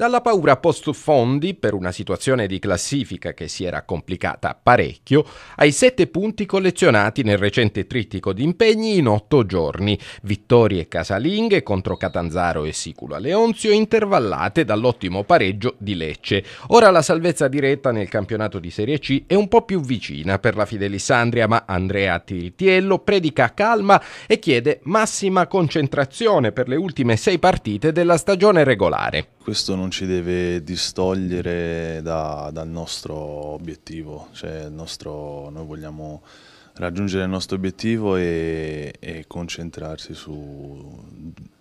Dalla paura post fondi per una situazione di classifica che si era complicata parecchio, ai sette punti collezionati nel recente trittico di impegni in otto giorni, vittorie casalinghe contro Catanzaro e Sicula Leonzio intervallate dall'ottimo pareggio di Lecce. Ora la salvezza diretta nel campionato di Serie C è un po' più vicina per la Fidelisandria, ma Andrea Tiritiello predica calma e chiede massima concentrazione per le ultime sei partite della stagione regolare questo non ci deve distogliere da, dal nostro obiettivo, cioè nostro, noi vogliamo raggiungere il nostro obiettivo e, e concentrarsi su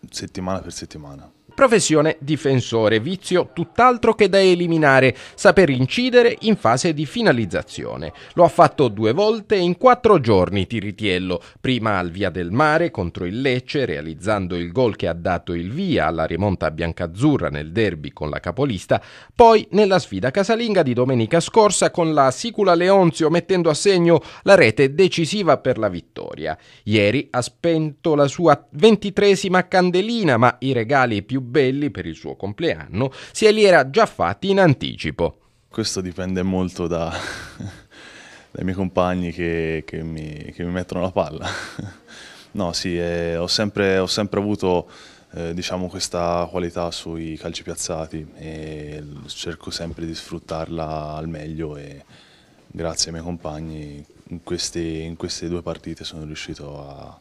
settimana per settimana. Professione difensore, vizio tutt'altro che da eliminare, saper incidere in fase di finalizzazione. Lo ha fatto due volte in quattro giorni Tiritiello, prima al Via del Mare contro il Lecce, realizzando il gol che ha dato il via alla rimonta biancazzurra nel derby con la capolista, poi nella sfida casalinga di domenica scorsa con la Sicula Leonzio mettendo a segno la rete decisiva per la vittoria. Ieri ha spento la sua ventitresima candelina, ma i regali più belli per il suo compleanno se li era già fatti in anticipo. Questo dipende molto da, dai miei compagni che, che, mi, che, mi, mettono la palla. No, sì, eh, ho, sempre, ho, sempre, avuto eh, diciamo questa qualità sui calci piazzati e cerco sempre di sfruttarla al meglio e grazie ai miei compagni in queste, in queste due partite sono riuscito a,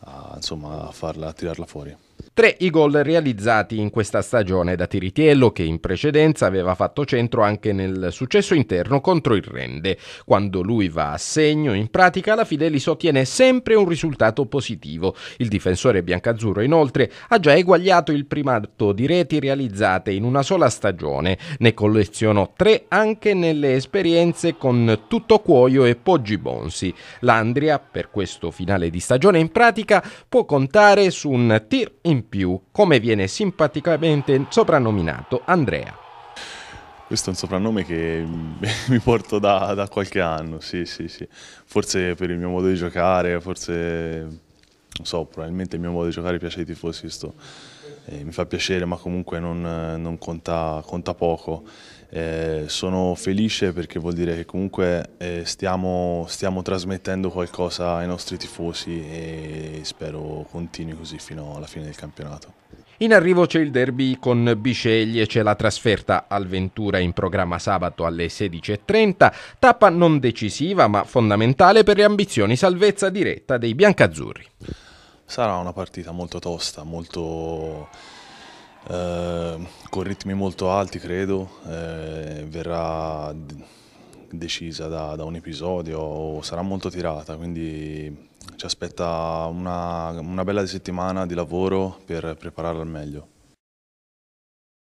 a, insomma, a, farla, a tirarla fuori. Tre i gol realizzati in questa stagione da Tiritiello che in precedenza aveva fatto centro anche nel successo interno contro il Rende. Quando lui va a segno, in pratica la Fidelis ottiene sempre un risultato positivo. Il difensore biancazzurro inoltre ha già eguagliato il primato di reti realizzate in una sola stagione. Ne collezionò tre anche nelle esperienze con Tutto Cuoio e Poggi Bonsi. L'Andria per questo finale di stagione in pratica può contare su un tir in più, come viene simpaticamente soprannominato Andrea. Questo è un soprannome che mi porto da, da, qualche anno, sì, sì, sì. Forse per il mio modo di giocare, forse, non so, probabilmente il mio modo di giocare piace ai tifosi, sto, eh, mi fa piacere ma comunque non, non conta, conta, poco. Eh, sono felice perché vuol dire che comunque eh, stiamo, stiamo, trasmettendo qualcosa ai nostri tifosi e spero continui così fino alla fine del campionato. In arrivo c'è il derby con Bisceglie, c'è la trasferta al Ventura in programma sabato alle 16.30, tappa non decisiva ma fondamentale per le ambizioni salvezza diretta dei biancazzurri. Sarà una partita molto tosta, molto, eh, con ritmi molto alti credo, eh, verrà decisa da, da, un episodio o sarà molto tirata, quindi ci aspetta una, una bella settimana di lavoro per prepararla al meglio.